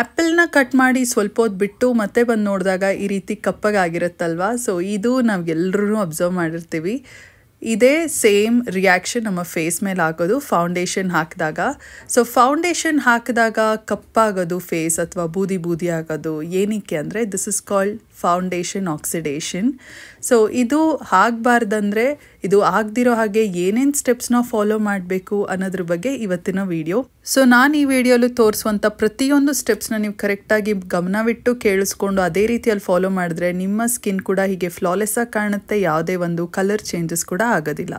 ಆ್ಯಪಲ್ನ cut ಮಾಡಿ ಸ್ವಲ್ಪ ಹೊತ್ತು ಬಿಟ್ಟು ಮತ್ತೆ ಬಂದು ನೋಡಿದಾಗ ಈ ರೀತಿ ಕಪ್ಪಗಾಗಿರುತ್ತಲ್ವ ಸೊ ಇದು ನಾವು ಎಲ್ಲರೂ ಅಬ್ಸರ್ವ್ ಮಾಡಿರ್ತೀವಿ ಇದೇ ಸೇಮ್ ರಿಯಾಕ್ಷನ್ ನಮ್ಮ ಫೇಸ್ ಮೇಲೆ ಆಗೋದು ಫೌಂಡೇಶನ್ ಹಾಕಿದಾಗ ಸೊ ಫೌಂಡೇಶನ್ ಹಾಕಿದಾಗ ಕಪ್ಪಾಗೋದು ಫೇಸ್ ಅಥವಾ ಬೂದಿ ಬೂದಿ ಆಗೋದು ಏನಕ್ಕೆ ಅಂದರೆ this is called foundation oxidation so ಇದು ಆಗಬಾರ್ದಂದ್ರೆ ಇದು ಆಗದಿರೋ ಹಾಗೆ ಏನೇನು ಸ್ಟೆಪ್ಸ್ನ ಫಾಲೋ ಮಾಡಬೇಕು ಅನ್ನೋದ್ರ ಬಗ್ಗೆ ಇವತ್ತಿನ ವಿಡಿಯೋ ಸೊ ನಾನು ಈ ವಿಡಿಯೋಲು ತೋರಿಸುವಂಥ ಪ್ರತಿಯೊಂದು ಸ್ಟೆಪ್ಸ್ನ ನೀವು ಕರೆಕ್ಟಾಗಿ ಗಮನವಿಟ್ಟು ಕೇಳಿಸ್ಕೊಂಡು ಅದೇ ರೀತಿಯಲ್ಲಿ ಫಾಲೋ ಮಾಡಿದ್ರೆ ನಿಮ್ಮ ಸ್ಕಿನ್ ಕೂಡ ಹೀಗೆ ಫ್ಲಾಲೆಸ್ಸಾಗಿ ಕಾಣುತ್ತೆ ಯಾವುದೇ ಒಂದು ಕಲರ್ ಚೇಂಜಸ್ ಕೂಡ ಆಗೋದಿಲ್ಲ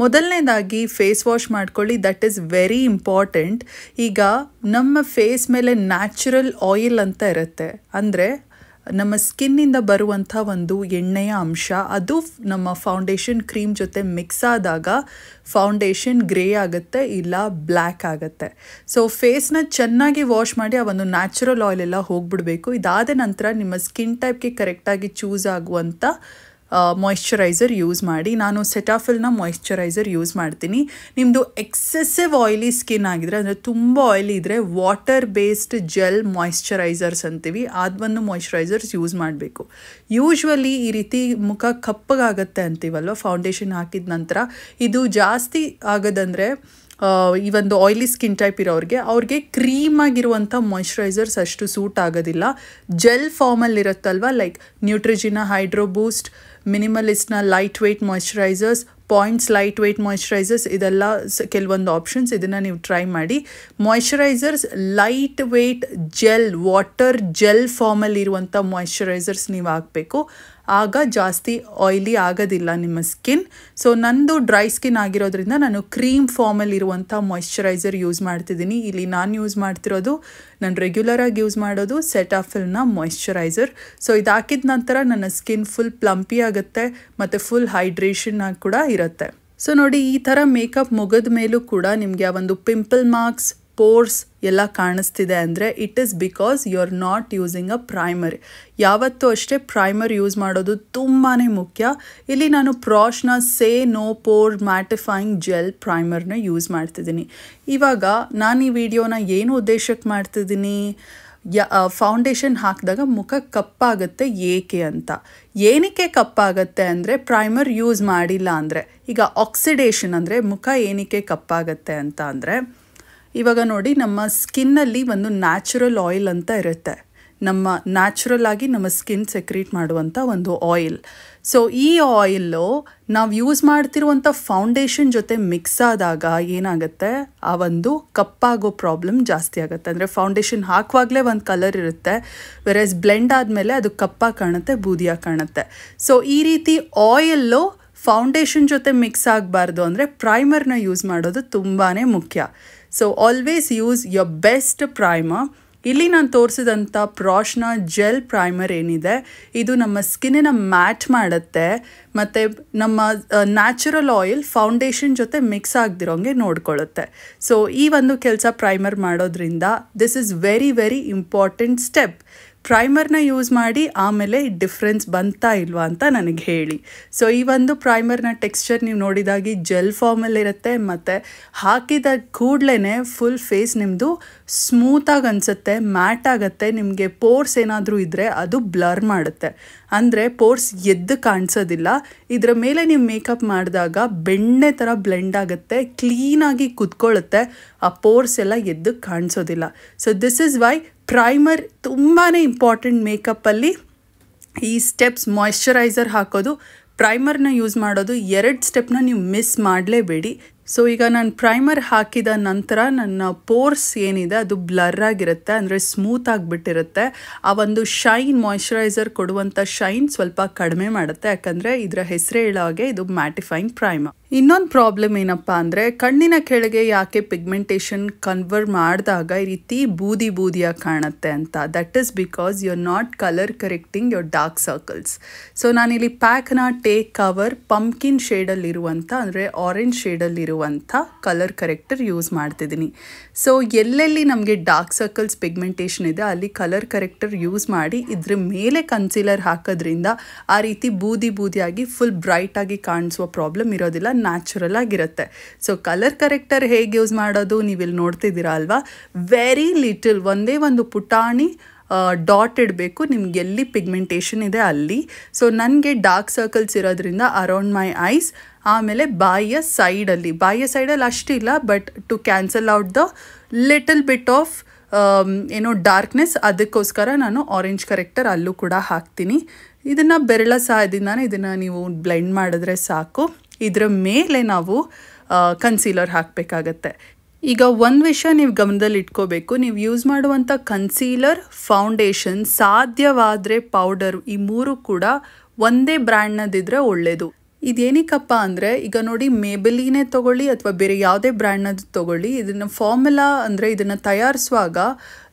ಮೊದಲನೇದಾಗಿ ಫೇಸ್ ವಾಶ್ ಮಾಡ್ಕೊಳ್ಳಿ ದಟ್ ಈಸ್ ವೆರಿ ಇಂಪಾರ್ಟೆಂಟ್ ಈಗ ನಮ್ಮ ಫೇಸ್ ಮೇಲೆ ನ್ಯಾಚುರಲ್ ಆಯಿಲ್ ಅಂತ ಇರುತ್ತೆ ಅಂದರೆ ನಮ್ಮ ಸ್ಕಿನ್ನಿಂದ ಬರುವಂಥ ಒಂದು ಎಣ್ಣೆಯ ಅಂಶ ಅದು ನಮ್ಮ ಫೌಂಡೇಶನ್ ಕ್ರೀಮ್ ಜೊತೆ ಮಿಕ್ಸ್ ಆದಾಗ ಫೌಂಡೇಶನ್ ಗ್ರೇ ಆಗುತ್ತೆ ಇಲ್ಲ ಬ್ಲ್ಯಾಕ್ ಆಗುತ್ತೆ ಸೊ ಫೇಸ್ನ ಚೆನ್ನಾಗಿ ವಾಶ್ ಮಾಡಿ ಆ ಒಂದು ನ್ಯಾಚುರಲ್ ಆಯಿಲ್ ಎಲ್ಲ ಹೋಗ್ಬಿಡಬೇಕು ಇದಾದ ನಂತರ ನಿಮ್ಮ ಸ್ಕಿನ್ ಟೈಪ್ಗೆ ಕರೆಕ್ಟಾಗಿ ಚೂಸ್ ಆಗುವಂಥ ಮಾಯಿಶ್ಚರೈಸರ್ ಯೂಸ್ ಮಾಡಿ ನಾನು ಸೆಟಾಫಿಲ್ನ ಮಾಯಿಶ್ಚರೈಸರ್ ಯೂಸ್ ಮಾಡ್ತೀನಿ ನಿಮ್ಮದು ಎಕ್ಸೆಸಿವ್ ಆಯಿಲಿ ಸ್ಕಿನ್ ಆಗಿದ್ರೆ ಅಂದರೆ ತುಂಬ ಆಯಿಲಿ ಇದ್ದರೆ ವಾಟರ್ ಬೇಸ್ಡ್ ಜೆಲ್ ಮಾಯಿಶ್ಚರೈಸರ್ಸ್ ಅಂತೀವಿ ಬಂದು ಮಾಯಿಶ್ಚರೈಸರ್ಸ್ ಯೂಸ್ ಮಾಡಬೇಕು ಯೂಶ್ವಲಿ ಈ ರೀತಿ ಮುಖ ಕಪ್ಪಗಾಗತ್ತೆ ಅಂತೀವಲ್ವ ಫೌಂಡೇಶನ್ ಹಾಕಿದ ನಂತರ ಇದು ಜಾಸ್ತಿ ಆಗೋದಂದರೆ ಈ ಒಂದು ಆಯಿಲಿ ಸ್ಕಿನ್ ಟೈಪ್ ಇರೋರಿಗೆ ಅವ್ರಿಗೆ ಕ್ರೀಮ್ ಆಗಿರುವಂಥ ಮಾಯಿಶ್ಚರೈಸರ್ಸ್ ಅಷ್ಟು ಸೂಟ್ ಆಗೋದಿಲ್ಲ ಜೆಲ್ ಫಾರ್ಮಲ್ಲಿರುತ್ತಲ್ವ ಲೈಕ್ ನ್ಯೂಟ್ರಿಜಿನ ಹೈಡ್ರೋ ಬೂಸ್ಟ್ ಮಿನಿಮಲಿಸ್ಟ್ನ lightweight moisturisers points lightweight moisturisers ಇದೆಲ್ಲ ಕೆಲವೊಂದು ಆಪ್ಷನ್ಸ್ ಇದನ್ನು ನೀವು ಟ್ರೈ ಮಾಡಿ moisturisers lightweight gel water gel ಫಾರ್ಮಲ್ಲಿ ಇರುವಂಥ ಮಾಯಶ್ಚರೈಸರ್ಸ್ ನೀವು ಹಾಕಬೇಕು ಆಗ ಜಾಸ್ತಿ ಆಯ್ಲಿ ಆಗೋದಿಲ್ಲ ನಿಮ್ಮ ಸ್ಕಿನ್ ಸೊ ನಂದು ಡ್ರೈ ಸ್ಕಿನ್ ಆಗಿರೋದ್ರಿಂದ ನಾನು ಕ್ರೀಮ್ ಫಾರ್ಮಲ್ಲಿರುವಂಥ ಮಾಯಶ್ಚರೈಸರ್ ಯೂಸ್ ಮಾಡ್ತಿದ್ದೀನಿ ಇಲ್ಲಿ ನಾನು ಯೂಸ್ ಮಾಡ್ತಿರೋದು ನಾನು ರೆಗ್ಯುಲರಾಗಿ ಯೂಸ್ ಮಾಡೋದು ಸೆಟಾಫಿಲ್ನ ಮಾಯಿಶ್ಚರೈಸರ್ ಸೊ ಇದು ಹಾಕಿದ ನಂತರ ನನ್ನ ಸ್ಕಿನ್ ಫುಲ್ ಪ್ಲಂಪಿ ಆಗುತ್ತೆ ಮತ್ತು ಫುಲ್ ಹೈಡ್ರೇಷನ್ ಕೂಡ ಇರುತ್ತೆ ಸೊ ನೋಡಿ ಈ ಥರ ಮೇಕಪ್ ಮುಗಿದ ಮೇಲೂ ಕೂಡ ನಿಮಗೆ ಆ ಒಂದು ಪಿಂಪಲ್ ಮಾರ್ಕ್ಸ್ ಪೋರ್ಸ್ ಎಲ್ಲ ಕಾಣಿಸ್ತಿದೆ ಅಂದರೆ it is because you are not using a primer ಯಾವತ್ತೂ ಅಷ್ಟೇ ಪ್ರೈಮರ್ ಯೂಸ್ ಮಾಡೋದು ತುಂಬಾ ಮುಖ್ಯ ಇಲ್ಲಿ ನಾನು ಪ್ರಾಶ್ನ say no pore mattifying gel ಪ್ರೈಮರ್ನ ಯೂಸ್ ಮಾಡ್ತಿದ್ದೀನಿ ಇವಾಗ ನಾನು ಈ ವಿಡಿಯೋನ ಏನು ಉದ್ದೇಶಕ್ಕೆ ಮಾಡ್ತಿದ್ದೀನಿ ಯ ಫೌಂಡೇಶನ್ ಹಾಕಿದಾಗ ಮುಖ ಕಪ್ಪಾಗುತ್ತೆ ಏಕೆ ಅಂತ ಏನಕ್ಕೆ ಕಪ್ಪಾಗತ್ತೆ ಅಂದರೆ ಪ್ರೈಮರ್ ಯೂಸ್ ಮಾಡಿಲ್ಲ ಅಂದರೆ ಈಗ ಆಕ್ಸಿಡೇಷನ್ ಅಂದರೆ ಮುಖ ಏನಕ್ಕೆ ಕಪ್ಪಾಗತ್ತೆ ಅಂತ ಅಂದರೆ ಇವಾಗ ನೋಡಿ ನಮ್ಮ ಸ್ಕಿನ್ನಲ್ಲಿ ಒಂದು ನ್ಯಾಚುರಲ್ ಆಯಿಲ್ ಅಂತ ಇರುತ್ತೆ ನಮ್ಮ ನ್ಯಾಚುರಲ್ ಆಗಿ ನಮ್ಮ ಸ್ಕಿನ್ ಸೆಕ್ರೀಟ್ ಮಾಡುವಂಥ ಒಂದು ಆಯಿಲ್ ಸೊ ಈ ಆಯಿಲ್ಲು ನಾವು ಯೂಸ್ ಮಾಡ್ತಿರುವಂಥ ಫೌಂಡೇಶನ್ ಜೊತೆ ಮಿಕ್ಸ್ ಆದಾಗ ಏನಾಗುತ್ತೆ ಆ ಒಂದು ಕಪ್ಪಾಗೋ ಪ್ರಾಬ್ಲಮ್ ಜಾಸ್ತಿ ಆಗುತ್ತೆ ಅಂದರೆ ಫೌಂಡೇಶನ್ ಹಾಕುವಾಗಲೇ ಒಂದು ಕಲರ್ ಇರುತ್ತೆ ವೆರಸ್ ಬ್ಲೆಂಡ್ ಆದಮೇಲೆ ಅದು ಕಪ್ಪಾಗಿ ಕಾಣುತ್ತೆ ಬೂದಿಯಾಗಿ ಕಾಣುತ್ತೆ ಸೊ ಈ ರೀತಿ ಆಯಿಲ್ಲು ಫೌಂಡೇಶನ್ ಜೊತೆ ಮಿಕ್ಸ್ ಆಗಬಾರ್ದು ಅಂದರೆ ಪ್ರೈಮರ್ನ ಯೂಸ್ ಮಾಡೋದು ತುಂಬಾ ಮುಖ್ಯ so always use your best primer ಇಲ್ಲಿ ನಾನು ತೋರಿಸಿದಂಥ ಪ್ರಾಶ್ನ ಜೆಲ್ ಪ್ರೈಮರ್ ಏನಿದೆ ಇದು ನಮ್ಮ ಸ್ಕಿನ್ನ ಮ್ಯಾಟ್ ಮಾಡುತ್ತೆ ಮತ್ತು ನಮ್ಮ ನ್ಯಾಚುರಲ್ ಆಯಿಲ್ ಫೌಂಡೇಶನ್ ಜೊತೆ ಮಿಕ್ಸ್ ಆಗದಿರೋಂಗೆ ನೋಡ್ಕೊಳ್ಳುತ್ತೆ ಸೊ ಈ ಒಂದು ಕೆಲಸ ಪ್ರೈಮರ್ ಮಾಡೋದ್ರಿಂದ this is very very important step ಪ್ರೈಮರ್ನ ಯೂಸ್ ಮಾಡಿ ಆಮೇಲೆ ಡಿಫ್ರೆನ್ಸ್ ಬಂತಾ ಇಲ್ವಾ ಅಂತ ನನಗೆ ಹೇಳಿ ಸೊ ಈ ಒಂದು ಪ್ರೈಮರ್ನ ಟೆಕ್ಸ್ಚರ್ ನೀವು ನೋಡಿದಾಗಿ ಜೆಲ್ ಫಾರ್ಮಲ್ಲಿರುತ್ತೆ ಮತ್ತು ಹಾಕಿದ ಕೂಡಲೇ ಫುಲ್ ಫೇಸ್ ನಿಮ್ಮದು ಸ್ಮೂತಾಗಿ ಅನಿಸುತ್ತೆ ಮ್ಯಾಟ್ ಆಗುತ್ತೆ ನಿಮಗೆ ಪೋರ್ಸ್ ಏನಾದರೂ ಇದ್ದರೆ ಅದು ಬ್ಲರ್ ಮಾಡುತ್ತೆ ಅಂದರೆ ಪೋರ್ಸ್ ಎದ್ದು ಕಾಣಿಸೋದಿಲ್ಲ ಇದರ ಮೇಲೆ ನೀವು ಮೇಕಪ್ ಮಾಡಿದಾಗ ಬೆಣ್ಣೆ ಥರ ಬ್ಲೆಂಡ್ ಆಗುತ್ತೆ ಕ್ಲೀನಾಗಿ ಕುತ್ಕೊಳ್ಳುತ್ತೆ ಆ ಪೋರ್ಸ್ ಎಲ್ಲ ಎದ್ದು ಕಾಣಿಸೋದಿಲ್ಲ so this is why primer ತುಂಬಾ ಇಂಪಾರ್ಟೆಂಟ್ ಮೇಕಪ್ಪಲ್ಲಿ ಈ ಸ್ಟೆಪ್ಸ್ ಮಾಯಿಶ್ಚರೈಸರ್ ಹಾಕೋದು ಪ್ರೈಮರ್ನ ಯೂಸ್ ಮಾಡೋದು ಎರಡು ಸ್ಟೆಪ್ನ ನೀವು ಮಿಸ್ ಮಾಡಲೇಬೇಡಿ ಸೊ ಈಗ ನಾನು ಪ್ರೈಮರ್ ಹಾಕಿದ ನಂತರ ನನ್ನ ಪೋರ್ಸ್ ಏನಿದೆ ಅದು ಬ್ಲರ್ ಆಗಿರುತ್ತೆ ಅಂದರೆ ಸ್ಮೂತ್ ಆಗಿಬಿಟ್ಟಿರುತ್ತೆ ಆ ಒಂದು ಶೈನ್ ಮಾಯಿಶ್ಚರೈಸರ್ ಕೊಡುವಂಥ ಶೈನ್ ಸ್ವಲ್ಪ ಕಡಿಮೆ ಮಾಡುತ್ತೆ ಯಾಕಂದರೆ ಇದರ ಹೆಸರೇ ಹೇಳೋ ಹಾಗೆ ಇದು ಮ್ಯಾಟಿಫೈಂಗ್ ಪ್ರೈಮರ್ ಇನ್ನೊಂದು ಪ್ರಾಬ್ಲಮ್ ಏನಪ್ಪ ಅಂದರೆ ಕಣ್ಣಿನ ಕೆಳಗೆ ಯಾಕೆ ಪಿಗ್ಮೆಂಟೇಷನ್ ಕನ್ವರ್ ಮಾಡಿದಾಗ ಈ ರೀತಿ ಬೂದಿ ಬೂದಿಯಾಗಿ ಕಾಣುತ್ತೆ ಅಂತ that is because you are not colour correcting your dark circles so ನಾನಿಲ್ಲಿ ಪ್ಯಾಕ್ನ ಟೇಕ್ ಕವರ್ ಪಂಪ್ಕಿನ್ ಶೇಡಲ್ಲಿರುವಂಥ ಅಂದರೆ ಆರೆಂಜ್ ಶೇಡಲ್ಲಿರುವ ಇರುವಂಥ ಕಲರ್ ಕರೆಕ್ಟರ್ ಯೂಸ್ ಮಾಡ್ತಿದ್ದೀನಿ ಸೊ ಎಲ್ಲೆಲ್ಲಿ ನಮಗೆ ಡಾರ್ಕ್ ಸರ್ಕಲ್ಸ್ ಪಿಗ್ಮೆಂಟೇಷನ್ ಇದೆ ಅಲ್ಲಿ ಕಲರ್ ಕರೆಕ್ಟರ್ ಯೂಸ್ ಮಾಡಿ ಇದ್ರ ಮೇಲೆ ಕನ್ಸಿಲರ್ ಹಾಕೋದ್ರಿಂದ ಆ ರೀತಿ ಬೂದಿ ಬೂದಿಯಾಗಿ ಫುಲ್ ಬ್ರೈಟಾಗಿ ಕಾಣಿಸುವ ಪ್ರಾಬ್ಲಮ್ ಇರೋದಿಲ್ಲ ನ್ಯಾಚುರಲ್ ಆಗಿರುತ್ತೆ ಸೊ ಕಲರ್ ಕರೆಕ್ಟರ್ ಹೇಗೆ ಯೂಸ್ ಮಾಡೋದು ನೀವಿಲ್ಲಿ ನೋಡ್ತಿದ್ದೀರಾ ಅಲ್ವಾ ವೆರಿ ಲಿಟಲ್ ಒಂದೇ ಒಂದು ಪುಟಾಣಿ ಡಾಟ್ ಇಡಬೇಕು ನಿಮ್ಗೆ ಎಲ್ಲಿ ಪಿಗ್ಮೆಂಟೇಷನ್ ಇದೆ ಅಲ್ಲಿ ಸೊ ನನಗೆ ಡಾರ್ಕ್ ಸರ್ಕಲ್ಸ್ ಇರೋದ್ರಿಂದ ಅರೌಂಡ್ ಮೈ ಐಸ್ ಆಮೇಲೆ ಬಾಯಿಯ ಸೈಡಲ್ಲಿ ಬಾಯಿಯ ಸೈಡಲ್ಲಿ ಅಷ್ಟಿಲ್ಲ but to cancel out the little bit of ಏನೋ ಡಾರ್ಕ್ನೆಸ್ ಅದಕ್ಕೋಸ್ಕರ ನಾನು ಆರೆಂಜ್ ಕರೆಕ್ಟರ್ ಅಲ್ಲೂ ಕೂಡ ಹಾಕ್ತೀನಿ ಇದನ್ನು ಬೆರಳ ಸಹಾಯದಿಂದಾನೆ ಇದನ್ನು ನೀವು ಬ್ಲೆಂಡ್ ಮಾಡಿದ್ರೆ ಸಾಕು ಇದರ ಮೇಲೆ ನಾವು ಕನ್ಸೀಲರ್ ಹಾಕಬೇಕಾಗತ್ತೆ ಈಗ ಒಂದು ವಿಷಯ ನೀವು ಗಮನದಲ್ಲಿ ಇಟ್ಕೋಬೇಕು ನೀವು ಯೂಸ್ ಮಾಡುವಂಥ ಕನ್ಸೀಲರ್ ಫೌಂಡೇಶನ್ ಸಾಧ್ಯವಾದರೆ ಪೌಡರ್ ಈ ಮೂರು ಕೂಡ ಒಂದೇ ಬ್ರ್ಯಾಂಡ್ನದಿದ್ದರೆ ಒಳ್ಳೆಯದು ಇದೇನಿಕ್ಕಪ್ಪ ಅಂದರೆ ಈಗ ನೋಡಿ ಮೇಬಲಿನೇ ತೊಗೊಳ್ಳಿ ಅಥವಾ ಬೇರೆ ಯಾವುದೇ ಬ್ರ್ಯಾಂಡ್ನದು ತೊಗೊಳ್ಳಿ ಇದನ್ನು ಫಾರ್ಮುಲಾ ಅಂದರೆ ಇದನ್ನು ತಯಾರಿಸುವಾಗ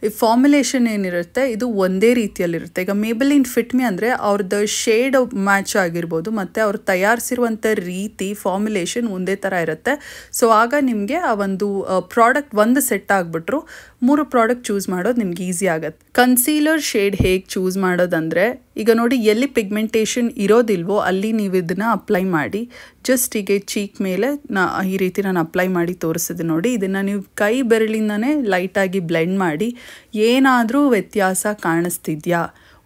ಈ ಫಾರ್ಮುಲೇಷನ್ ಏನಿರುತ್ತೆ ಇದು ಒಂದೇ ರೀತಿಯಲ್ಲಿರುತ್ತೆ ಈಗ ಮೇಬಲಿನ್ ಫಿಟ್ ಮಿ ಅಂದರೆ ಅವ್ರದ್ದು ಶೇಡ್ ಮ್ಯಾಚ್ ಆಗಿರ್ಬೋದು ಮತ್ತು ಅವ್ರು ತಯಾರಿಸಿರುವಂಥ ರೀತಿ ಫಾರ್ಮುಲೇಷನ್ ಒಂದೇ ಥರ ಇರುತ್ತೆ ಸೊ ಆಗ ನಿಮಗೆ ಆ ಒಂದು ಪ್ರಾಡಕ್ಟ್ ಒಂದು ಸೆಟ್ ಆಗಿಬಿಟ್ರು ಮೂರು ಪ್ರಾಡಕ್ಟ್ ಚೂಸ್ ಮಾಡೋದು ನಿಮ್ಗೆ ಈಸಿ ಆಗುತ್ತೆ ಕನ್ಸೀಲರ್ ಶೇಡ್ ಹೇಗೆ ಚೂಸ್ ಮಾಡೋದಂದರೆ ಈಗ ನೋಡಿ ಎಲ್ಲಿ ಪಿಗ್ಮೆಂಟೇಷನ್ ಇರೋದಿಲ್ವೋ ಅಲ್ಲಿ ನೀವು ಇದನ್ನು ಅಪ್ಲೈ ಮಾಡಿ ಜಸ್ಟ್ ಹೀಗೆ ಚೀಕ್ ಮೇಲೆ ನಾ ಈ ರೀತಿ ನಾನು ಅಪ್ಲೈ ಮಾಡಿ ತೋರಿಸಿದೆ ನೋಡಿ ಇದನ್ನು ನೀವು ಕೈ ಬೆರಳಿಂದನೇ ಲೈಟಾಗಿ ಬ್ಲೆಂಡ್ ಮಾಡಿ ಏನಾದರೂ ವ್ಯತ್ಯಾಸ ಕಾಣಿಸ್ತಿದ್ಯಾ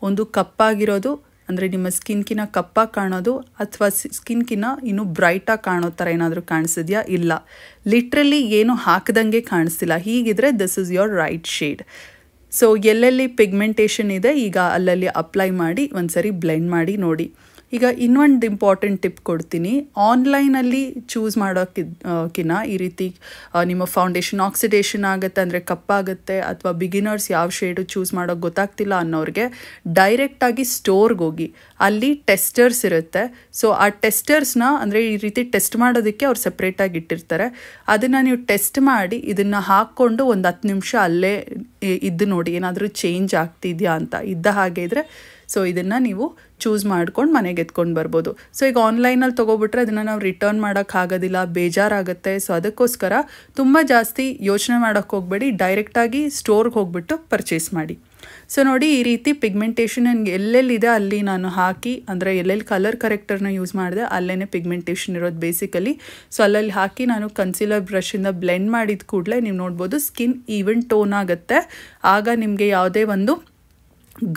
ಒಂದು ಕಪ್ಪಾಗಿರೋದು ಅಂದರೆ ನಿಮ್ಮ ಸ್ಕಿನ್ಕಿನ ಕಪ್ಪಾಗಿ ಕಾಣೋದು ಅಥವಾ ಸ್ಕಿನ್ಕಿನ ಇನ್ನೂ ಬ್ರೈಟಾಗಿ ಕಾಣೋ ಥರ ಏನಾದರೂ ಕಾಣಿಸಿದ್ಯಾ ಇಲ್ಲ ಲಿಟ್ರಲಿ ಏನು ಹಾಕ್ದಂಗೆ ಕಾಣಿಸ್ತಿಲ್ಲ ಹೀಗಿದ್ರೆ this is your right shade so ಎಲ್ಲೆಲ್ಲಿ ಪಿಗ್ಮೆಂಟೇಷನ್ ಇದೆ ಈಗ ಅಲ್ಲಲ್ಲಿ ಅಪ್ಲೈ ಮಾಡಿ ಸರಿ ಬ್ಲೆಂಡ್ ಮಾಡಿ ನೋಡಿ ಈಗ ಇನ್ನೊಂದು ಇಂಪಾರ್ಟೆಂಟ್ ಟಿಪ್ ಕೊಡ್ತೀನಿ ಆನ್ಲೈನಲ್ಲಿ ಚೂಸ್ ಮಾಡೋಕ್ಕಿನ್ನ ಈ ರೀತಿ ನಿಮ್ಮ ಫೌಂಡೇಶನ್ ಆಕ್ಸಿಡೇಷನ್ ಆಗುತ್ತೆ ಅಂದರೆ ಕಪ್ಪಾಗುತ್ತೆ ಅಥವಾ ಬಿಗಿನರ್ಸ್ ಯಾವ ಶೇಡು ಚೂಸ್ ಮಾಡೋಕ್ಕೆ ಗೊತ್ತಾಗ್ತಿಲ್ಲ ಅನ್ನೋರಿಗೆ ಡೈರೆಕ್ಟಾಗಿ ಸ್ಟೋರ್ಗೆ ಹೋಗಿ ಅಲ್ಲಿ ಟೆಸ್ಟರ್ಸ್ ಇರುತ್ತೆ ಸೊ ಆ ಟೆಸ್ಟರ್ಸ್ನ ಅಂದರೆ ಈ ರೀತಿ ಟೆಸ್ಟ್ ಮಾಡೋದಕ್ಕೆ ಅವ್ರು ಸಪ್ರೇಟಾಗಿ ಇಟ್ಟಿರ್ತಾರೆ ಅದನ್ನು ನೀವು ಟೆಸ್ಟ್ ಮಾಡಿ ಇದನ್ನು ಹಾಕ್ಕೊಂಡು ಒಂದು ಹತ್ತು ನಿಮಿಷ ಅಲ್ಲೇ ಇದ್ದು ನೋಡಿ ಏನಾದರೂ ಚೇಂಜ್ ಆಗ್ತಿದೆಯಾ ಅಂತ ಇದ್ದ ಹಾಗೆ ಇದ್ದರೆ ಸೊ ಇದನ್ನು ನೀವು ಚೂಸ್ ಮಾಡ್ಕೊಂಡು ಮನೆಗೆ ಎತ್ಕೊಂಡು ಬರ್ಬೋದು ಸೊ ಈಗ ಆನ್ಲೈನಲ್ಲಿ ತೊಗೊಬಿಟ್ರೆ ಅದನ್ನು ನಾವು ರಿಟರ್ನ್ ಮಾಡೋಕ್ಕಾಗೋದಿಲ್ಲ ಬೇಜಾರಾಗುತ್ತೆ ಸೊ ಅದಕ್ಕೋಸ್ಕರ ತುಂಬ ಜಾಸ್ತಿ ಯೋಚನೆ ಮಾಡೋಕ್ಕೆ ಹೋಗಬೇಡಿ ಡೈರೆಕ್ಟಾಗಿ ಸ್ಟೋರ್ಗೆ ಹೋಗ್ಬಿಟ್ಟು ಪರ್ಚೇಸ್ ಮಾಡಿ ಸೊ ನೋಡಿ ಈ ರೀತಿ ಪಿಗ್ಮೆಂಟೇಷನ್ ನನಗೆ ಎಲ್ಲೆಲ್ಲಿದೆ ಅಲ್ಲಿ ನಾನು ಹಾಕಿ ಅಂದರೆ ಎಲ್ಲೆಲ್ಲಿ ಕಲರ್ ಕರೆಕ್ಟರ್ನ ಯೂಸ್ ಮಾಡಿದೆ ಅಲ್ಲೇ ಪಿಗ್ಮೆಂಟೇಷನ್ ಇರೋದು ಬೇಸಿಕಲಿ ಸೊ ಅಲ್ಲಲ್ಲಿ ಹಾಕಿ ನಾನು ಕನ್ಸಿಲರ್ ಬ್ರಷಿಂದ ಬ್ಲೆಂಡ್ ಮಾಡಿದ ಕೂಡಲೇ ನೀವು ನೋಡ್ಬೋದು ಸ್ಕಿನ್ ಈವನ್ ಟೋನ್ ಆಗುತ್ತೆ ಆಗ ನಿಮಗೆ ಯಾವುದೇ ಒಂದು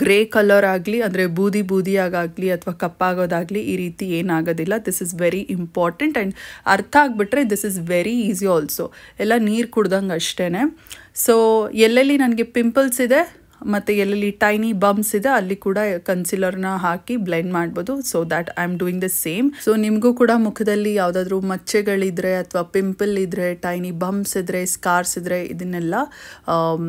ಗ್ರೇ ಕಲರ್ ಆಗಲಿ ಅಂದರೆ ಬೂದಿ ಬೂದಿಯಾಗಲಿ ಅಥವಾ ಕಪ್ಪಾಗೋದಾಗಲಿ ಈ ರೀತಿ ಏನಾಗೋದಿಲ್ಲ this is very important and ಅರ್ಥ ಆಗಿಬಿಟ್ರೆ this is very easy also ಎಲ್ಲ ನೀರು ಕುಡ್ದಂಗೆ ಅಷ್ಟೇ ಸೊ ಎಲ್ಲೆಲ್ಲಿ ನನಗೆ ಪಿಂಪಲ್ಸ್ ಇದೆ ಮತ್ತು ಎಲ್ಲೆಲ್ಲಿ ಟೈನಿ ಬಮ್ಸ್ ಇದೆ ಅಲ್ಲಿ ಕೂಡ ಕನ್ಸಿಲರ್ನ ಹಾಕಿ ಬ್ಲೆಂಡ್ ಮಾಡ್ಬೋದು so that I am doing the same so ನಿಮಗೂ ಕೂಡ ಮುಖದಲ್ಲಿ ಯಾವುದಾದ್ರೂ ಮಚ್ಚೆಗಳಿದ್ರೆ ಅಥವಾ ಪಿಂಪಲ್ ಇದ್ದರೆ ಟೈನಿ ಬಂಪ್ಸ್ ಇದ್ದರೆ ಸ್ಕಾರ್ಸ್ ಇದ್ದರೆ ಇದನ್ನೆಲ್ಲ um,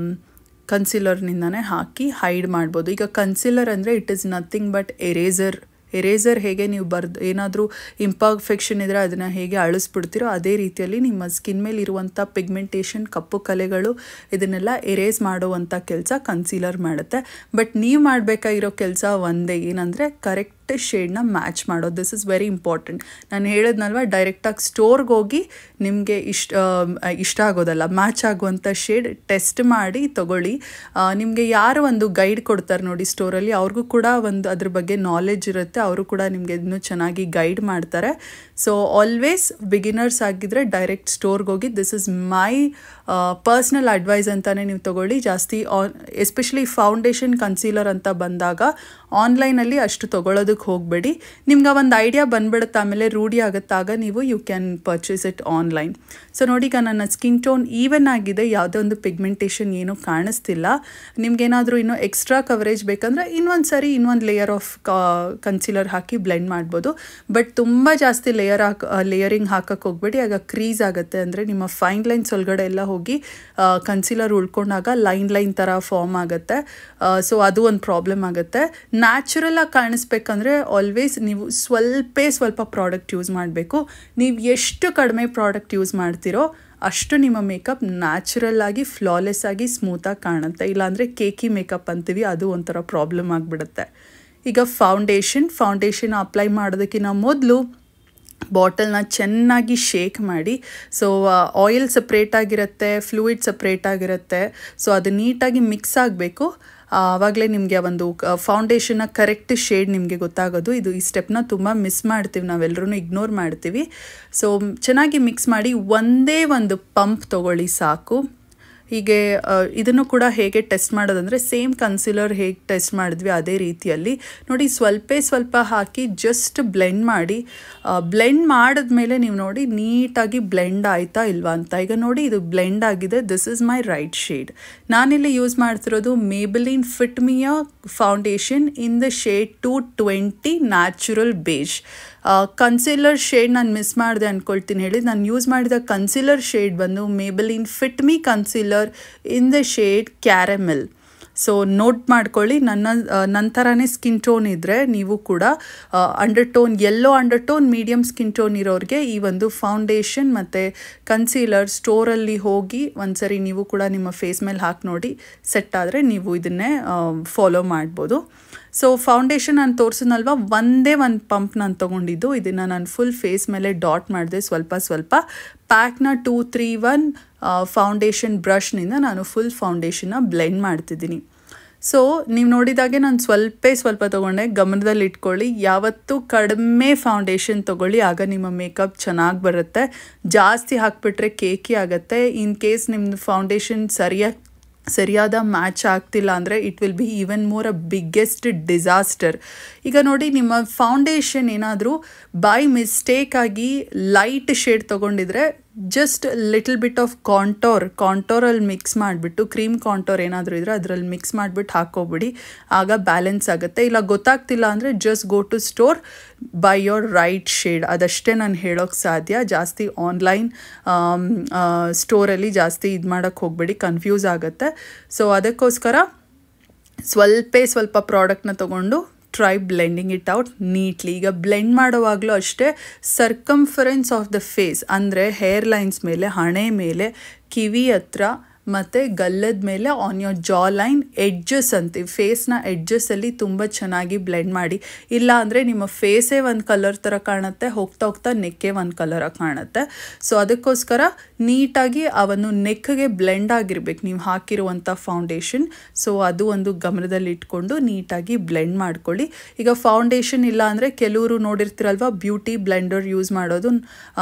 ಕನ್ಸಿಲರ್ನಿಂದನೇ ಹಾಕಿ ಹೈಡ್ ಮಾಡ್ಬೋದು ಈಗ ಕನ್ಸಿಲರ್ ಅಂದರೆ it is nothing but eraser eraser ಹೇಗೆ ನೀವು ಬರ್ದು ಏನಾದರೂ ಇಂಪರ್ಫೆಕ್ಷನ್ ಇದ್ದರೆ ಅದನ್ನು ಹೇಗೆ ಅಳಿಸ್ಬಿಡ್ತೀರೋ ಅದೇ ರೀತಿಯಲ್ಲಿ ನಿಮ್ಮ ಸ್ಕಿನ್ ಮೇಲೆ ಇರುವಂಥ ಪಿಗ್ಮೆಂಟೇಷನ್ ಕಪ್ಪು ಕಲೆಗಳು ಇದನ್ನೆಲ್ಲ ಎರೇಸ್ ಮಾಡುವಂಥ ಕೆಲಸ ಕನ್ಸೀಲರ್ ಮಾಡುತ್ತೆ ಬಟ್ ನೀವು ಮಾಡಬೇಕಾಗಿರೋ ಕೆಲಸ ಒಂದೇ ಏನಂದರೆ ಕರೆಕ್ಟ್ ಶೇಡ್ನ ಮ್ಯಾಚ್ ಮಾಡೋದು ದಿಸ್ ಇಸ್ ವೆರಿ ಇಂಪಾರ್ಟೆಂಟ್ ನಾನು ಹೇಳೋದ್ನಲ್ವ ಡೈರೆಕ್ಟಾಗಿ ಸ್ಟೋರ್ಗೆ ಹೋಗಿ ನಿಮಗೆ ಇಷ್ಟ ಇಷ್ಟ ಆಗೋದಲ್ಲ ಮ್ಯಾಚ್ ಆಗುವಂಥ ಶೇಡ್ ಟೆಸ್ಟ್ ಮಾಡಿ ತೊಗೊಳ್ಳಿ ನಿಮಗೆ ಯಾರು ಒಂದು ಗೈಡ್ ಕೊಡ್ತಾರೆ ನೋಡಿ ಸ್ಟೋರಲ್ಲಿ ಅವ್ರಿಗೂ ಕೂಡ ಒಂದು ಅದ್ರ ಬಗ್ಗೆ ನಾಲೆಜ್ ಇರುತ್ತೆ ಅವರು ಕೂಡ ನಿಮಗೆ ಇನ್ನೂ ಚೆನ್ನಾಗಿ ಗೈಡ್ ಮಾಡ್ತಾರೆ ಸೊ ಆಲ್ವೇಸ್ ಬಿಗಿನರ್ಸ್ ಆಗಿದ್ದರೆ ಡೈರೆಕ್ಟ್ ಸ್ಟೋರ್ಗೆ ಹೋಗಿ this is my personal advice ಅಂತಲೇ ನೀವು ತೊಗೊಳ್ಳಿ ಜಾಸ್ತಿ ಆನ್ ಎಸ್ಪೆಷಲಿ ಫೌಂಡೇಶನ್ ಕನ್ಸೀಲರ್ ಅಂತ ಬಂದಾಗ ಆನ್ಲೈನಲ್ಲಿ ಅಷ್ಟು ತೊಗೊಳೋದಕ್ಕೂ ಮಾಡೋಕ್ಕೆ ಹೋಗಬೇಡಿ ನಿಮ್ಗೆ ಒಂದು ಐಡಿಯಾ ಬಂದ್ಬಿಡುತ್ತೆ ಆಮೇಲೆ ರೂಢಿ ಆಗುತ್ತಾಗ ನೀವು you can purchase it online so ನೋಡಿ ಈಗ ನನ್ನ ಸ್ಕಿನ್ ಟೋನ್ ಈವನ್ ಆಗಿದೆ ಯಾವುದೇ ಒಂದು ಪಿಗ್ಮೆಂಟೇಷನ್ ಏನೂ ಕಾಣಿಸ್ತಿಲ್ಲ ನಿಮ್ಗೇನಾದರೂ ಇನ್ನೂ ಎಕ್ಸ್ಟ್ರಾ ಕವರೇಜ್ ಬೇಕಂದ್ರೆ ಇನ್ನೊಂದು ಸರಿ ಇನ್ನೊಂದು ಲೇಯರ್ ಆಫ್ ಕನ್ಸಿಲರ್ ಹಾಕಿ ಬ್ಲೆಂಡ್ ಮಾಡ್ಬೋದು ಬಟ್ ತುಂಬ ಜಾಸ್ತಿ ಲೇಯರ್ ಹಾಕಿ ಲೇಯರಿಂಗ್ ಹಾಕಕ್ಕೆ ಹೋಗಬೇಡಿ ಆಗ ಕ್ರೀಸ್ ಆಗುತ್ತೆ ಅಂದರೆ ನಿಮ್ಮ ಫೈನ್ ಲೈನ್ಸ್ ಒಳಗಡೆ ಎಲ್ಲ ಹೋಗಿ ಕನ್ಸಿಲರ್ ಉಳ್ಕೊಂಡಾಗ ಲೈನ್ ಲೈನ್ ಥರ ಫಾರ್ಮ್ ಆಗುತ್ತೆ ಸೊ ಅದು ಒಂದು ಪ್ರಾಬ್ಲಮ್ ಆಗುತ್ತೆ ಆಗಿ ಕಾಣಿಸ್ಬೇಕಂದ್ರೆ ಅಂದರೆ ಆಲ್ವೇಸ್ ನೀವು ಸ್ವಲ್ಪೇ ಸ್ವಲ್ಪ ಪ್ರಾಡಕ್ಟ್ ಯೂಸ್ ಮಾಡಬೇಕು ನೀವು ಎಷ್ಟು ಕಡಿಮೆ ಪ್ರಾಡಕ್ಟ್ ಯೂಸ್ ಮಾಡ್ತೀರೋ ಅಷ್ಟು ನಿಮ್ಮ ಮೇಕಪ್ ನ್ಯಾಚುರಲ್ ಆಗಿ ಫ್ಲಾಲೆಸ್ ಆಗಿ ಸ್ಮೂತಾಗಿ ಕಾಣುತ್ತೆ ಇಲ್ಲಾಂದರೆ ಕೇಕಿ ಮೇಕಪ್ ಅಂತೀವಿ ಅದು ಒಂಥರ ಪ್ರಾಬ್ಲಮ್ ಆಗಿಬಿಡುತ್ತೆ ಈಗ ಫೌಂಡೇಶನ್ ಫೌಂಡೇಶನ್ ಅಪ್ಲೈ ಮಾಡೋದಕ್ಕಿಂತ ಮೊದಲು ಬಾಟಲ್ನ ಚೆನ್ನಾಗಿ ಶೇಕ್ ಮಾಡಿ ಸೊ ಆಯಿಲ್ ಸಪ್ರೇಟ್ ಆಗಿರುತ್ತೆ ಫ್ಲೂಯಿಡ್ ಸಪ್ರೇಟ್ ಆಗಿರುತ್ತೆ ಸೊ ಅದು ನೀಟಾಗಿ ಮಿಕ್ಸ್ ಆಗಬೇಕು ಆವಾಗಲೇ ನಿಮಗೆ ಒಂದು ಫೌಂಡೇಶನ್ನ ಕರೆಕ್ಟ್ ಶೇಡ್ ನಿಮಗೆ ಗೊತ್ತಾಗೋದು ಇದು ಈ ಸ್ಟೆಪ್ನ ತುಂಬ ಮಿಸ್ ಮಾಡ್ತೀವಿ ನಾವೆಲ್ಲರೂ ಇಗ್ನೋರ್ ಮಾಡ್ತೀವಿ ಸೊ ಚೆನ್ನಾಗಿ ಮಿಕ್ಸ್ ಮಾಡಿ ಒಂದೇ ಒಂದು ಪಂಪ್ ತೊಗೊಳ್ಳಿ ಸಾಕು ಹೀಗೆ ಇದನ್ನು ಕೂಡ ಹೇಗೆ ಟೆಸ್ಟ್ ಮಾಡೋದಂದರೆ ಸೇಮ್ ಕನ್ಸಿಲರ್ ಹೇಗೆ ಟೆಸ್ಟ್ ಮಾಡಿದ್ವಿ ಅದೇ ರೀತಿಯಲ್ಲಿ ನೋಡಿ ಸ್ವಲ್ಪ ಸ್ವಲ್ಪ ಹಾಕಿ ಜಸ್ಟ್ ಬ್ಲೆಂಡ್ ಮಾಡಿ ಬ್ಲೆಂಡ್ ಮಾಡಿದ್ಮೇಲೆ ನೀವು ನೋಡಿ ನೀಟಾಗಿ ಬ್ಲೆಂಡ್ ಆಯಿತಾ ಇಲ್ವಾ ಅಂತ ಈಗ ನೋಡಿ ಇದು ಬ್ಲೆಂಡ್ ಆಗಿದೆ this is my right shade ನಾನಿಲ್ಲಿ ಯೂಸ್ ಮಾಡ್ತಿರೋದು Maybelline fit me foundation in the shade two twenty natural beige concealer shade ನಾನು ಮಿಸ್ ಮಾಡಿದೆ ಅಂದ್ಕೊಳ್ತೀನಿ ಹೇಳಿ ನಾನು ಯೂಸ್ ಮಾಡಿದ ಕನ್ಸಿಲರ್ ಶೇಡ್ ಬಂದು Maybelline fit me concealer in the shade caramel so note ಮಾಡ್ಕೊಳ್ಳಿ ನನ್ನ ನನ್ನ ಥರನೇ ಸ್ಕಿನ್ ಟೋನ್ ಇದ್ದರೆ ನೀವು ಕೂಡ undertone yellow undertone medium skin tone ಇರೋರಿಗೆ ಈ ಒಂದು ಫೌಂಡೇಶನ್ ಮತ್ತು ಕನ್ಸೀಲರ್ ಸ್ಟೋರಲ್ಲಿ ಹೋಗಿ ಒಂದ್ಸರಿ ನೀವು ಕೂಡ ನಿಮ್ಮ ಫೇಸ್ ಮೇಲೆ ಹಾಕಿ ನೋಡಿ ಸೆಟ್ ಆದರೆ ನೀವು ಇದನ್ನೇ ಫಾಲೋ ಮಾಡ್ಬೋದು ಸೊ ಫೌಂಡೇಶನ್ ನಾನು ತೋರಿಸಿದ್ನಲ್ವ ಒಂದೇ ಒಂದು ಪಂಪ್ ನಾನು ತೊಗೊಂಡಿದ್ದು ಇದನ್ನು ನಾನು ಫುಲ್ ಫೇಸ್ ಮೇಲೆ ಡಾಟ್ ಮಾಡಿದೆ ಸ್ವಲ್ಪ ಸ್ವಲ್ಪ ಪ್ಯಾಕ್ನ ಟೂ ತ್ರೀ ಒನ್ ಫೌಂಡೇಶನ್ ಬ್ರಷ್ನಿಂದ ನಾನು ಫುಲ್ ಫೌಂಡೇಶನ್ನ ಬ್ಲೆಂಡ್ ಮಾಡ್ತಿದ್ದೀನಿ ಸೊ ನೀವು ನೋಡಿದಾಗೆ ನಾನು ಸ್ವಲ್ಪ ಸ್ವಲ್ಪ ತೊಗೊಂಡೆ ಗಮನದಲ್ಲಿ ಇಟ್ಕೊಳ್ಳಿ ಯಾವತ್ತೂ ಕಡಿಮೆ ಫೌಂಡೇಶನ್ ತೊಗೊಳ್ಳಿ ಆಗ ನಿಮ್ಮ ಮೇಕಪ್ ಚೆನ್ನಾಗಿ ಬರುತ್ತೆ ಜಾಸ್ತಿ ಹಾಕಿಬಿಟ್ರೆ ಕೇಕಿ ಆಗುತ್ತೆ ಇನ್ ಕೇಸ್ ನಿಮ್ಮದು ಫೌಂಡೇಶನ್ ಸರಿಯಾಗಿ ಸರಿಯಾದ ಮ್ಯಾಚ್ ಆಗ್ತಿಲ್ಲ ಅಂದರೆ it will be even more a biggest disaster ಈಗ ನೋಡಿ ನಿಮ್ಮ ಫೌಂಡೇಶನ್ ಏನಾದರೂ ಬೈ ಮಿಸ್ಟೇಕಾಗಿ ಲೈಟ್ ಶೇಡ್ ತೊಗೊಂಡಿದ್ರೆ just little bit of contour ಕಾಂಟೋರಲ್ಲಿ ಮಿಕ್ಸ್ ಮಾಡಿಬಿಟ್ಟು ಕ್ರೀಮ್ ಕಾಂಟೋರ್ ಏನಾದರೂ ಇದ್ದರೆ ಅದರಲ್ಲಿ ಮಿಕ್ಸ್ ಮಾಡಿಬಿಟ್ಟು ಹಾಕೋಬಿಡಿ ಆಗ ಬ್ಯಾಲೆನ್ಸ್ ಆಗುತ್ತೆ ಇಲ್ಲ ಗೊತ್ತಾಗ್ತಿಲ್ಲ ಅಂದರೆ just go to store by your right shade ಅದಷ್ಟೇ ನಾನು ಹೇಳೋಕ್ಕೆ ಸಾಧ್ಯ ಜಾಸ್ತಿ um, ಆನ್ಲೈನ್ ಸ್ಟೋರಲ್ಲಿ ಜಾಸ್ತಿ ಇದು ಮಾಡೋಕ್ಕೆ ಹೋಗಬೇಡಿ ಕನ್ಫ್ಯೂಸ್ ಆಗುತ್ತೆ ಸೊ ಅದಕ್ಕೋಸ್ಕರ ಸ್ವಲ್ಪ ಸ್ವಲ್ಪ ಪ್ರಾಡಕ್ಟ್ನ ತೊಗೊಂಡು try blending it out neatly ಈಗ ಬ್ಲೆಂಡ್ ಮಾಡೋವಾಗಲೂ ಅಷ್ಟೇ ಸರ್ಕಂಫರೆನ್ಸ್ ಆಫ್ ದ ಫೇಸ್ ಅಂದರೆ ಹೇರ್ ಲೈನ್ಸ್ ಮೇಲೆ ಹಣೆ ಮೇಲೆ ಕಿವಿ ಹತ್ರ ಮತ್ತು ಗಲ್ಲದ ಮೇಲೆ on your jawline edges ಅಂತೀವಿ ಫೇಸ್ನ ಎಡ್ಜಸ್ಸಲ್ಲಿ ತುಂಬ ಚೆನ್ನಾಗಿ ಬ್ಲೆಂಡ್ ಮಾಡಿ ಇಲ್ಲ ಅಂದರೆ ನಿಮ್ಮ ಫೇಸೇ ಒಂದು ಕಲರ್ ಥರ ಕಾಣುತ್ತೆ ಹೋಗ್ತಾ ಹೋಗ್ತಾ ನೆಕ್ಕೇ ಒಂದು ಕಲರ್ ಕಾಣುತ್ತೆ ಸೊ ಅದಕ್ಕೋಸ್ಕರ ನೀಟಾಗಿ ಅವನು ನೆಕ್ಗೆ ಬ್ಲೆಂಡ್ ಆಗಿರ್ಬೇಕು ನೀವು ಹಾಕಿರುವಂಥ ಫೌಂಡೇಶನ್ ಸೊ ಅದು ಒಂದು ಗಮನದಲ್ಲಿಟ್ಕೊಂಡು ನೀಟಾಗಿ ಬ್ಲೆಂಡ್ ಮಾಡ್ಕೊಳ್ಳಿ ಈಗ ಫೌಂಡೇಶನ್ ಇಲ್ಲ ಅಂದರೆ ಕೆಲವರು ನೋಡಿರ್ತೀರಲ್ವ ಬ್ಯೂಟಿ ಬ್ಲೆಂಡರ್ ಯೂಸ್ ಮಾಡೋದು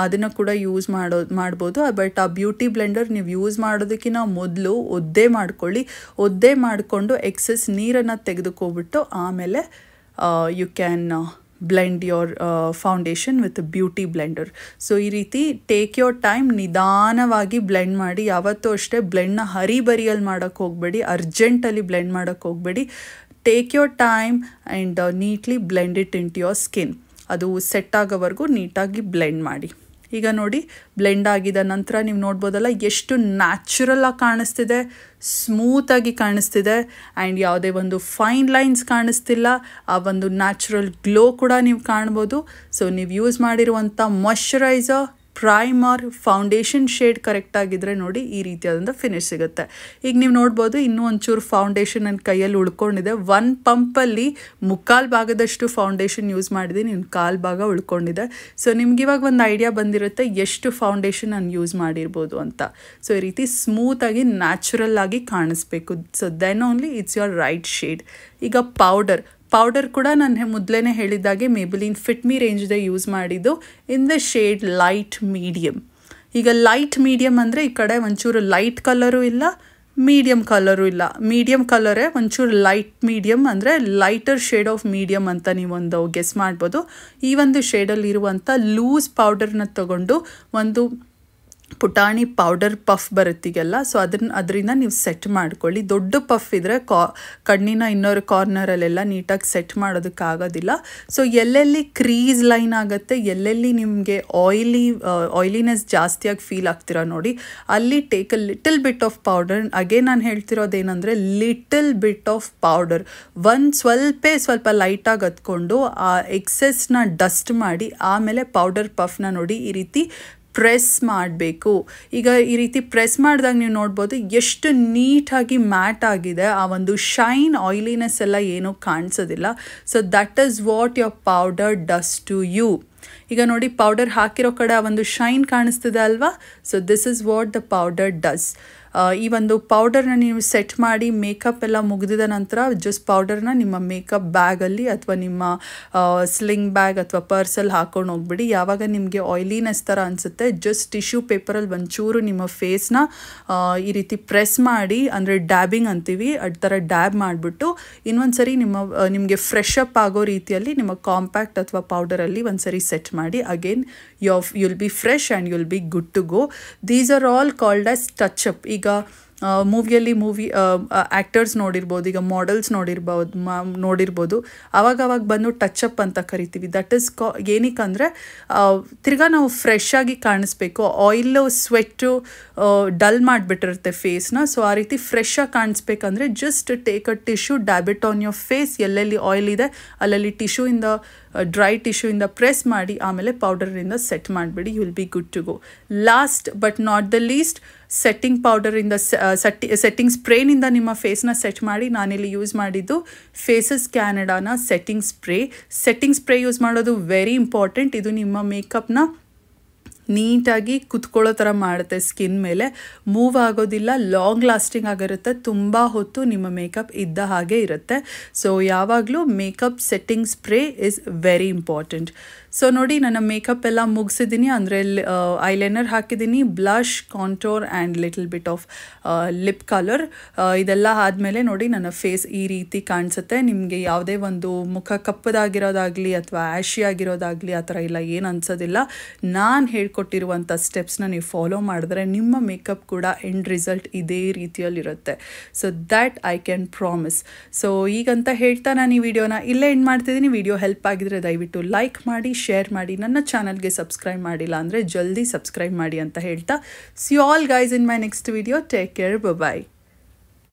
ಅದನ್ನು ಕೂಡ ಯೂಸ್ ಮಾಡೋ ಮಾಡ್ಬೋದು ಬಟ್ ಆ ಬ್ಯೂಟಿ ಬ್ಲೆಂಡರ್ ನೀವು ಯೂಸ್ ಮಾಡೋದಕ್ಕಿಂತ ಮೊದಲು ಒದ್ದೆ ಮಾಡ್ಕೊಳ್ಳಿ ಒದ್ದೆ ಮಾಡಿಕೊಂಡು ಎಕ್ಸಸ್ ನೀರನ್ನು ತೆಗೆದುಕೋಬಿಟ್ಟು ಆಮೇಲೆ you can blend your foundation with beauty blender so ಈ ರೀತಿ ಟೇಕ್ ಯೋರ್ ಟೈಮ್ ನಿಧಾನವಾಗಿ ಬ್ಲೆಂಡ್ ಮಾಡಿ ಯಾವತ್ತೂ ಅಷ್ಟೇ ಬ್ಲೆಂಡ್ನ ಬರಿಯಲ್ಲಿ ಮಾಡೋಕ್ಕೆ ಹೋಗಬೇಡಿ ಅರ್ಜೆಂಟಲ್ಲಿ ಬ್ಲೆಂಡ್ ಮಾಡೋಕ್ಕೆ ಹೋಗಬೇಡಿ take your time and neatly blend it into your skin ಅದು ಸೆಟ್ ಆಗೋವರೆಗೂ ನೀಟಾಗಿ ಬ್ಲೆಂಡ್ ಮಾಡಿ ಈಗ ನೋಡಿ ಬ್ಲೆಂಡ್ ಆಗಿದ ನಂತರ ನೀವು ನೋಡ್ಬೋದಲ್ಲ ಎಷ್ಟು ನ್ಯಾಚುರಲಾಗಿ ಕಾಣಿಸ್ತಿದೆ ಸ್ಮೂತಾಗಿ ಕಾಣಿಸ್ತಿದೆ ಆ್ಯಂಡ್ ಯಾವುದೇ ಒಂದು ಫೈನ್ ಲೈನ್ಸ್ ಕಾಣಿಸ್ತಿಲ್ಲ ಆ ಒಂದು ನ್ಯಾಚುರಲ್ ಗ್ಲೋ ಕೂಡ ನೀವು ಕಾಣ್ಬೋದು ಸೊ ನೀವು ಯೂಸ್ ಮಾಡಿರುವಂಥ ಮಾಯಶ್ಚರೈಸರ್ ಪ್ರೈಮರ್ ಫೌಂಡೇಶನ್ ಶೇಡ್ ಕರೆಕ್ಟಾಗಿದ್ದರೆ ನೋಡಿ ಈ ರೀತಿಯಾದಂಥ ಫಿನಿಶ್ ಸಿಗುತ್ತೆ ಈಗ ನೀವು ನೋಡ್ಬೋದು ಇನ್ನೂ ಒಂಚೂರು ಫೌಂಡೇಶನ್ ನನ್ನ ಕೈಯಲ್ಲಿ ಉಳ್ಕೊಂಡಿದೆ ಒನ್ ಪಂಪಲ್ಲಿ ಮುಕ್ಕಾಲು ಭಾಗದಷ್ಟು ಫೌಂಡೇಶನ್ ಯೂಸ್ ಮಾಡಿದ್ದೀನಿ ನಿನ್ನ ಕಾಲು ಭಾಗ ಉಳ್ಕೊಂಡಿದೆ ಸೊ ನಿಮ್ಗೆ ಇವಾಗ ಒಂದು ಐಡಿಯಾ ಬಂದಿರುತ್ತೆ ಎಷ್ಟು ಫೌಂಡೇಶನ್ ನಾನು ಯೂಸ್ ಮಾಡಿರ್ಬೋದು ಅಂತ ಸೊ ಈ ರೀತಿ ಸ್ಮೂತಾಗಿ ನ್ಯಾಚುರಲ್ ಆಗಿ ಕಾಣಿಸ್ಬೇಕು so then only it's your right shade ಈಗ ಪೌಡರ್ ಪೌಡರ್ ಕೂಡ ನಾನು ಮೊದಲೇ ಹೇಳಿದ್ದಾಗೆ ಮೇಬಲಿನ್ ಫಿಟ್ ರೇಂಜ್ದೆ ಯೂಸ್ ಮಾಡಿದ್ದು in the shade light medium ಈಗ ಲೈಟ್ ಮೀಡಿಯಮ್ ಅಂದರೆ ಈ ಕಡೆ ಒಂಚೂರು ಲೈಟ್ ಕಲರು ಇಲ್ಲ ಮೀಡಿಯಮ್ ಕಲರು ಇಲ್ಲ ಮೀಡಿಯಮ್ ಕಲರೇ ಒಂಚೂರು ಲೈಟ್ ಮೀಡಿಯಮ್ ಅಂದರೆ ಲೈಟರ್ ಶೇಡ್ ಆಫ್ ಮೀಡಿಯಮ್ ಅಂತ ನೀವೊಂದು ಗೆಸ್ ಮಾಡ್ಬೋದು ಈ ಒಂದು ಶೇಡಲ್ಲಿರುವಂಥ ಲೂಸ್ ಪೌಡರ್ನ ತಗೊಂಡು ಒಂದು ಪುಟಾಣಿ ಪೌಡರ್ ಪಫ್ ಬರುತ್ತೀಗಲ್ಲ ಸೊ ಅದನ್ನ ಅದರಿಂದ ನೀವು ಸೆಟ್ ಮಾಡ್ಕೊಳ್ಳಿ ದೊಡ್ಡ ಪಫ್ ಇದ್ದರೆ ಕಾ ಕಣ್ಣಿನ ಇನ್ನೊರು ಕಾರ್ನರಲ್ಲೆಲ್ಲ ನೀಟಾಗಿ ಸೆಟ್ ಮಾಡೋದಕ್ಕಾಗೋದಿಲ್ಲ ಸೊ ಎಲ್ಲೆಲ್ಲಿ ಕ್ರೀಸ್ ಲೈನ್ ಆಗುತ್ತೆ ಎಲ್ಲೆಲ್ಲಿ ನಿಮಗೆ ಆಯಿಲಿ ಆಯಿಲಿನೆಸ್ ಜಾಸ್ತಿಯಾಗಿ ಫೀಲ್ ಆಗ್ತಿರೋ ನೋಡಿ ಅಲ್ಲಿ take a little bit of powder again ನಾನು ಹೇಳ್ತಿರೋದೇನೆಂದರೆ ಲಿಟಲ್ ಬಿಟ್ ಆಫ್ ಪೌಡರ್ ಒಂದು ಸ್ವಲ್ಪ ಸ್ವಲ್ಪ ಲೈಟಾಗಿ ಹತ್ಕೊಂಡು ಆ ಎಕ್ಸೆಸ್ನ ಡಸ್ಟ್ ಮಾಡಿ ಆಮೇಲೆ ಪೌಡರ್ ಪಫ್ನ ನೋಡಿ ಈ ರೀತಿ ಪ್ರೆಸ್ ಮಾಡಬೇಕು ಈಗ ಈ ರೀತಿ ಪ್ರೆಸ್ ಮಾಡಿದಾಗ ನೀವು ನೋಡ್ಬೋದು ಎಷ್ಟು ನೀಟಾಗಿ ಮ್ಯಾಟ್ ಆಗಿದೆ ಆ ಒಂದು ಶೈನ್ ಆಯಿಲಿನೆಸ್ ಎಲ್ಲ ಏನೂ ಕಾಣಿಸೋದಿಲ್ಲ so that is what your powder does to you ಈಗ ನೋಡಿ ಪೌಡರ್ ಹಾಕಿರೋ ಕಡೆ ಒಂದು ಶೈನ್ ಕಾಣಿಸ್ತಿದೆ ಅಲ್ವಾ so this is what the powder does ಈ ಒಂದು ಪೌಡರ್ನ ನೀವು ಸೆಟ್ ಮಾಡಿ ಮೇಕಪ್ ಎಲ್ಲ ಮುಗಿದಿದ ನಂತರ ಜಸ್ಟ್ ಪೌಡರ್ನ ನಿಮ್ಮ ಮೇಕಪ್ ಬ್ಯಾಗಲ್ಲಿ ಅಥವಾ ನಿಮ್ಮ ಸ್ಲಿಂಗ್ ಬ್ಯಾಗ್ ಅಥವಾ ಪರ್ಸಲ್ಲಿ ಹಾಕೊಂಡು ಹೋಗ್ಬಿಡಿ ಯಾವಾಗ ನಿಮಗೆ ಆಯ್ಲಿನೆಸ್ ಥರ ಅನಿಸುತ್ತೆ ಜಸ್ಟ್ ಟಿಶ್ಯೂ ಪೇಪರಲ್ಲಿ ಒಂಚೂರು ನಿಮ್ಮ ಫೇಸ್ನ ಈ ರೀತಿ ಪ್ರೆಸ್ ಮಾಡಿ ಅಂದರೆ ಡ್ಯಾಬಿಂಗ್ ಅಂತೀವಿ ಅದರ ಥರ ಡ್ಯಾಬ್ ಮಾಡಿಬಿಟ್ಟು ಇನ್ನೊಂದು ಸರಿ ನಿಮ್ಮ ನಿಮಗೆ ಫ್ರೆಶ್ ಅಪ್ ಆಗೋ ರೀತಿಯಲ್ಲಿ ನಿಮ್ಮ ಕಾಂಪ್ಯಾಕ್ಟ್ ಅಥವಾ ಪೌಡರಲ್ಲಿ ಒಂದು ಸರಿ ಸೆಟ್ ಮಾಡಿ ಮಾಡಿ again you will be fresh and will be good to go these are all called as touch up ಈಗ ಮೂವಿಯಲ್ಲಿ ಮೂವಿ ಆ್ಯಕ್ಟರ್ಸ್ ನೋಡಿರ್ಬೋದು ಈಗ ಮಾಡೆಲ್ಸ್ ನೋಡಿರ್ಬೋದು ಮಾ ನೋಡಿರ್ಬೋದು ಆವಾಗ ಅವಾಗ ಬಂದು ಟಚ್ ಅಪ್ ಅಂತ ಕರಿತೀವಿ ದಟ್ ಇಸ್ ಕಾ ಏನಕ್ಕೆ ಅಂದರೆ ತಿರ್ಗಾ ನಾವು ಫ್ರೆಶ್ ಆಗಿ ಕಾಣಿಸ್ಬೇಕು ಆಯಿಲು ಸ್ವೆಟ್ಟು ಡಲ್ ಮಾಡಿಬಿಟ್ಟಿರುತ್ತೆ ಫೇಸ್ನ ಸೊ ಆ ರೀತಿ ಫ್ರೆಶ್ ಆಗಿ ಕಾಣಿಸ್ಬೇಕಂದ್ರೆ just take a tissue dab it on your face ಎಲ್ಲೆಲ್ಲಿ ಆಯಿಲ್ ಇದೆ ಅಲ್ಲಲ್ಲಿ ಟಿಶ್ಯೂ ಇಂದ ಡ್ರೈ ಟಿಶ್ಯೂಯಿಂದ ಪ್ರೆಸ್ ಮಾಡಿ ಆಮೇಲೆ ಪೌಡರಿಂದ ಸೆಟ್ ಮಾಡಿಬಿಡಿ you will be good to go last but not the least setting ಪೌಡರಿಂದ ಸಟ್ಟಿ ಸೆಟ್ಟಿಂಗ್ ಸ್ಪ್ರೇನಿಂದ ನಿಮ್ಮ ಫೇಸ್ನ ಸೆಟ್ ಮಾಡಿ ನಾನಿಲ್ಲಿ ಯೂಸ್ ಮಾಡಿದ್ದು ಫೇಸಸ್ ಕ್ಯಾನಡಾನ setting spray setting spray use ಮಾಡೋದು ವೆರಿ ಇಂಪಾರ್ಟೆಂಟ್ ಇದು ನಿಮ್ಮ ಮೇಕಪ್ನ ನೀಟಾಗಿ ಕುತ್ಕೊಳ್ಳೋ ಥರ ಮಾಡುತ್ತೆ ಸ್ಕಿನ್ ಮೇಲೆ ಮೂವ್ ಆಗೋದಿಲ್ಲ ಲಾಂಗ್ ಲಾಸ್ಟಿಂಗ್ ಆಗಿರುತ್ತೆ ತುಂಬ ಹೊತ್ತು ನಿಮ್ಮ ಮೇಕಪ್ ಇದ್ದ ಹಾಗೆ ಇರುತ್ತೆ ಸೊ ಯಾವಾಗಲೂ makeup setting spray is very important so ನೋಡಿ ನನ್ನ ಮೇಕಪ್ ಎಲ್ಲ ಮುಗಿಸಿದ್ದೀನಿ ಅಂದರೆ ಐಲೈನರ್ ಹಾಕಿದ್ದೀನಿ blush contour and little bit of lip colour ಇದೆಲ್ಲ ಆದಮೇಲೆ ನೋಡಿ ನನ್ನ ಫೇಸ್ ಈ ರೀತಿ ಕಾಣಿಸುತ್ತೆ ನಿಮಗೆ ಯಾವುದೇ ಒಂದು ಮುಖ ಕಪ್ಪದಾಗಿರೋದಾಗಲಿ ಅಥವಾ ಆ್ಯಶಿ ಆಗಿರೋದಾಗಲಿ ಆ ಥರ ಇಲ್ಲ ಏನು ಅನ್ಸೋದಿಲ್ಲ ನಾನು ಹೇಳ್ಕೊಟ್ಟಿರುವಂಥ ಸ್ಟೆಪ್ಸ್ನ ನೀವು ಫಾಲೋ ಮಾಡಿದ್ರೆ ನಿಮ್ಮ ಮೇಕಪ್ ಕೂಡ ಎಂಡ್ ರಿಸಲ್ಟ್ ಇದೇ ರೀತಿಯಲ್ಲಿರುತ್ತೆ so that I can promise so ಈಗಂತ ಹೇಳ್ತಾ ನಾನು ಈ ವಿಡಿಯೋನ ಇಲ್ಲೇ ಎಂಡ್ ಮಾಡ್ತಿದ್ದೀನಿ ವಿಡಿಯೋ ಹೆಲ್ಪ್ ಆಗಿದ್ರೆ ದಯವಿಟ್ಟು ಲೈಕ್ ಮಾಡಿ ಶೇರ್ ಮಾಡಿ ನನ್ನ ಚಾನಲ್ಗೆ ಸಬ್ಸ್ಕ್ರೈಬ್ ಮಾಡಿಲ್ಲ ಅಂದರೆ ಜಲ್ದಿ ಸಬ್ಸ್ಕ್ರೈಬ್ ಮಾಡಿ ಅಂತ ಹೇಳ್ತಾ see all guys in my next video take care bye